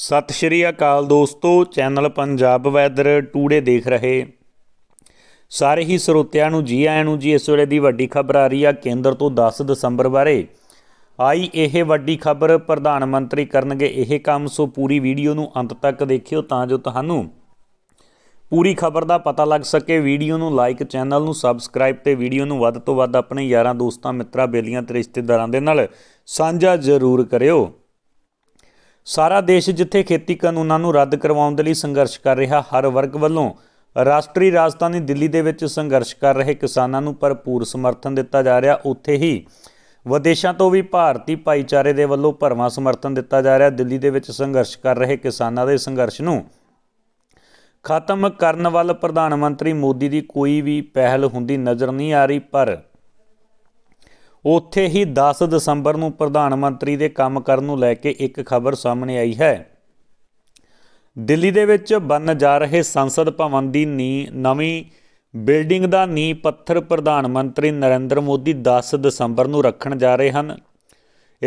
ਸਤਿ ਸ਼੍ਰੀ ਅਕਾਲ ਦੋਸਤੋ channel Punjab weather today ਦੇਖ ਰਹੇ ਸਾਰੇ ਹੀ ਸਰੋਤਿਆਂ ਨੂੰ ਜੀ ਆਇਆਂ ਨੂੰ ਜੀ ਇਸ ਵੇਲੇ ਦੀ ਵੱਡੀ ਖਬਰ ਆ ਰਹੀ ਆ ਕੇਂਦਰ ਤੋਂ 10 ਦਸੰਬਰ ਬਾਰੇ ਆਈ ਇਹ ਵੱਡੀ ਖਬਰ ਪ੍ਰਧਾਨ ਮੰਤਰੀ ਕਰਨਗੇ ਇਹ ਕੰਮ ਸੋ ਪੂਰੀ ਵੀਡੀਓ ਨੂੰ ਅੰਤ ਤੱਕ ਦੇਖਿਓ ਤਾਂ ਜੋ ਤੁਹਾਨੂੰ ਪੂਰੀ ਖਬਰ ਦਾ ਪਤਾ ਲੱਗ ਸਕੇ ਵੀਡੀਓ ਨੂੰ ਲਾਈਕ ਚੈਨਲ ਨੂੰ ਸਬਸਕ੍ਰਾਈਬ ਤੇ ਵੀਡੀਓ ਨੂੰ ਵੱਧ ਤੋਂ ਵੱਧ ਆਪਣੇ ਯਾਰਾਂ ਦੋਸਤਾਂ ਮਿੱਤਰਾਂ ਬੇਲੀਆਂ ਤੇ ਰਿਸ਼ਤੇਦਾਰਾਂ ਦੇ ਨਾਲ ਸਾਂਝਾ ਜ਼ਰੂਰ ਕਰਿਓ ਸਾਰਾ ਦੇਸ਼ ਜਿੱਥੇ ਖੇਤੀ ਕਾਨੂੰਨਾਂ ਨੂੰ ਰੱਦ ਕਰਵਾਉਣ ਦੇ ਲਈ ਸੰਘਰਸ਼ ਕਰ ਰਿਹਾ ਹਰ ਵਰਗ ਵੱਲੋਂ ਰਾਸ਼ਟਰੀ ਰਾਜਧਾਨੀ ਦਿੱਲੀ ਦੇ ਵਿੱਚ ਸੰਘਰਸ਼ ਕਰ ਰਹੇ ਕਿਸਾਨਾਂ ਨੂੰ ਭਰਪੂਰ ਸਮਰਥਨ ਦਿੱਤਾ ਜਾ ਰਿਹਾ ਉੱਥੇ ਹੀ ਵਿਦੇਸ਼ਾਂ ਤੋਂ ਵੀ ਭਾਰਤੀ ਭਾਈਚਾਰੇ ਦੇ ਵੱਲੋਂ ਭਰਵਾਂ ਸਮਰਥਨ ਦਿੱਤਾ ਜਾ ਰਿਹਾ ਦਿੱਲੀ ਦੇ ਵਿੱਚ ਸੰਘਰਸ਼ ਕਰ ਰਹੇ ਕਿਸਾਨਾਂ ਦੇ ਸੰਘਰਸ਼ ਨੂੰ ਖਤਮ ਕਰਨ ਵੱਲ ਪ੍ਰਧਾਨ ਮੰਤਰੀ ਮੋਦੀ ਦੀ ਕੋਈ ਵੀ ਪਹਿਲ ਹੁੰਦੀ ਨਜ਼ਰ ਨਹੀਂ ਆ ਰਹੀ ਪਰ ਉੱਥੇ ਹੀ 10 ਦਸੰਬਰ ਨੂੰ ਪ੍ਰਧਾਨ ਮੰਤਰੀ ਦੇ ਕੰਮ ਕਰਨ ਨੂੰ ਲੈ ਕੇ ਇੱਕ ਖਬਰ ਸਾਹਮਣੇ ਆਈ ਹੈ ਦਿੱਲੀ ਦੇ ਵਿੱਚ ਬਣ ਜਾ ਰਹੇ ਸੰਸਦ ਭਵਨ ਦੀ ਨਵੀਂ ਬਿਲਡਿੰਗ ਦਾ ਨੀਂਹ ਪੱਥਰ ਪ੍ਰਧਾਨ ਮੰਤਰੀ ਨਰਿੰਦਰ ਮੋਦੀ 10 ਦਸੰਬਰ ਨੂੰ ਰੱਖਣ ਜਾ ਰਹੇ ਹਨ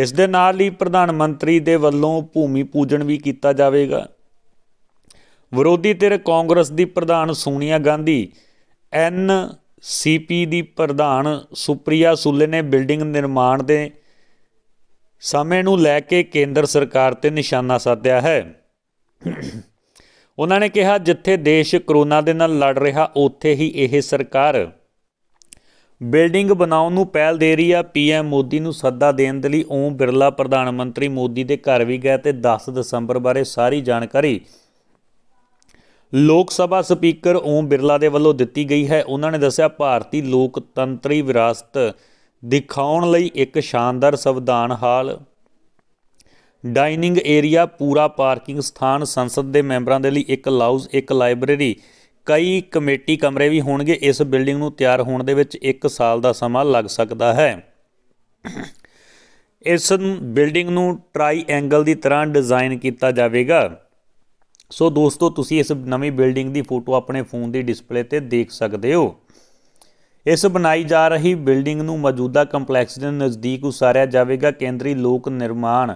ਇਸ ਦੇ ਨਾਲ ਹੀ ਪ੍ਰਧਾਨ ਮੰਤਰੀ ਦੇ ਵੱਲੋਂ ਭੂਮੀ ਪੂਜਨ ਵੀ ਕੀਤਾ ਜਾਵੇਗਾ ਵਿਰੋਧੀ ਧਿਰ ਕਾਂਗਰਸ ਦੀ ਪ੍ਰਧਾਨ ਸੋਨੀਆ ਗਾਂਧੀ ਐਨ ਸੀਪੀ ਦੀ ਪ੍ਰਧਾਨ ਸੁਪਰੀਆ ਸੁੱਲੇ ਨੇ ਬਿਲਡਿੰਗ ਨਿਰਮਾਣ ਦੇ ਸਮੇਂ ਨੂੰ ਲੈ ਕੇ ਕੇਂਦਰ ਸਰਕਾਰ ਤੇ ਨਿਸ਼ਾਨਾ ਸਾਧਿਆ ਹੈ ਉਹਨਾਂ ਨੇ ਕਿਹਾ ਜਿੱਥੇ ਦੇਸ਼ ਕਰੋਨਾ ਦੇ ਨਾਲ ਲੜ ਰਿਹਾ ਉੱਥੇ ਹੀ ਇਹ ਸਰਕਾਰ ਬਿਲਡਿੰਗ ਬਣਾਉਣ ਨੂੰ ਪਹਿਲ ਦੇ ਰਹੀ ਆ ਪੀਐਮ ਮੋਦੀ ਨੂੰ ਸੱਦਾ ਦੇਣ ਦੇ ਲਈ ਓਮ ਬਿਰਲਾ ਪ੍ਰਧਾਨ ਮੰਤਰੀ ਮੋਦੀ ਦੇ ਘਰ ਵੀ ਗਏ ਤੇ 10 ਦਸੰਬਰ ਬਾਰੇ ਸਾਰੀ ਜਾਣਕਾਰੀ ਲੋਕ ਸਭਾ ਸਪੀਕਰ ਓਮ ਬਿਰਲਾ ਦੇ ਵੱਲੋਂ ਦਿੱਤੀ ਗਈ ਹੈ ਉਹਨਾਂ ਨੇ ਦੱਸਿਆ ਭਾਰਤੀ ਲੋਕਤੰਤਰੀ ਵਿਰਾਸਤ ਦਿਖਾਉਣ ਲਈ ਇੱਕ ਸ਼ਾਨਦਾਰ ਸੰਵਿਧਾਨ ਹਾਲ ਡਾਈਨਿੰਗ ਏਰੀਆ ਪੂਰਾ ਪਾਰਕਿੰਗ ਸਥਾਨ ਸੰਸਦ ਦੇ ਮੈਂਬਰਾਂ ਦੇ ਲਈ ਇੱਕ ਲਾਊਜ ਇੱਕ ਲਾਇਬ੍ਰੇਰੀ ਕਈ ਕਮੇਟੀ ਕਮਰੇ ਵੀ ਹੋਣਗੇ ਇਸ ਬਿਲਡਿੰਗ ਨੂੰ ਤਿਆਰ ਹੋਣ ਦੇ ਵਿੱਚ 1 ਸਾਲ ਦਾ ਸਮਾਂ ਲੱਗ ਸਕਦਾ ਹੈ ਇਸ ਬਿਲਡਿੰਗ ਨੂੰ ਟ੍ਰਾਈਐਂਗਲ ਦੀ ਤਰ੍ਹਾਂ ਡਿਜ਼ਾਈਨ ਕੀਤਾ ਜਾਵੇਗਾ ਸੋ ਦੋਸਤੋ ਤੁਸੀਂ ਇਸ ਨਵੀਂ ਬਿਲਡਿੰਗ ਦੀ ਫੋਟੋ ਆਪਣੇ ਫੋਨ ਦੀ ਡਿਸਪਲੇ ਤੇ ਦੇਖ ਸਕਦੇ ਹੋ ਇਸ ਬਣਾਈ ਜਾ ਰਹੀ ਬਿਲਡਿੰਗ ਨੂੰ ਮੌਜੂਦਾ ਕੰਪਲੈਕਸ ਦੇ ਨਜ਼ਦੀਕ ਉਸਾਰਿਆ ਜਾਵੇਗਾ ਕੇਂਦਰੀ ਲੋਕ ਨਿਰਮਾਣ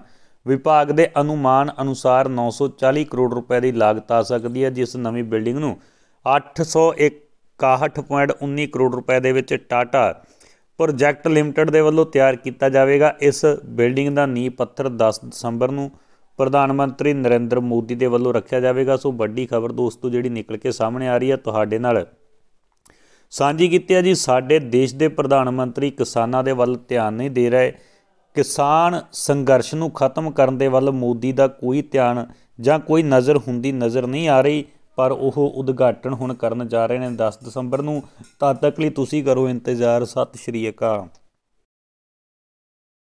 ਵਿਭਾਗ ਦੇ ਅਨੁਮਾਨ ਅਨੁਸਾਰ 940 ਕਰੋੜ ਰੁਪਏ ਦੀ ਲਾਗਤ ਆ ਸਕਦੀ ਹੈ ਜਿਸ ਨਵੀਂ ਬਿਲਡਿੰਗ ਨੂੰ 861.19 ਕਰੋੜ ਰੁਪਏ ਦੇ ਵਿੱਚ ਟਾਟਾ ਪ੍ਰੋਜੈਕਟ ਲਿਮਟਿਡ ਦੇ ਵੱਲੋਂ ਤਿਆਰ ਕੀਤਾ ਜਾਵੇਗਾ ਇਸ ਬਿਲਡਿੰਗ ਦਾ ਨੀਂਹ ਪੱਥਰ 10 ਦਸੰਬਰ ਨੂੰ ਪ੍ਰਧਾਨ ਮੰਤਰੀ ਨਰਿੰਦਰ ਮੋਦੀ ਦੇ ਵੱਲੋਂ ਰੱਖਿਆ ਜਾਵੇਗਾ ਸੋ ਵੱਡੀ ਖਬਰ ਦੋਸਤੋ ਜਿਹੜੀ ਨਿਕਲ ਕੇ ਸਾਹਮਣੇ ਆ ਰਹੀ ਹੈ ਤੁਹਾਡੇ ਨਾਲ ਸਾਂਝੀ ਕੀਤੀ ਹੈ ਜੀ ਸਾਡੇ ਦੇਸ਼ ਦੇ ਪ੍ਰਧਾਨ ਮੰਤਰੀ ਕਿਸਾਨਾਂ ਦੇ ਵੱਲ ਧਿਆਨ ਨਹੀਂ ਦੇ ਰਹੇ ਕਿਸਾਨ ਸੰਘਰਸ਼ ਨੂੰ ਖਤਮ ਕਰਨ ਦੇ ਵੱਲ ਮੋਦੀ ਦਾ ਕੋਈ ਧਿਆਨ ਜਾਂ ਕੋਈ ਨਜ਼ਰ ਹੁੰਦੀ ਨਜ਼ਰ ਨਹੀਂ ਆ ਰਹੀ ਪਰ ਉਹ ਉਦਘਾਟਨ ਹੁਣ ਕਰਨ ਜਾ ਰਹੇ ਨੇ 10 ਦਸੰਬਰ ਨੂੰ ਤਦ ਤੱਕ ਲਈ ਤੁਸੀਂ ਕਰੋ ਇੰਤਜ਼ਾਰ ਸਤਿ ਸ਼੍ਰੀ ਅਕਾਲ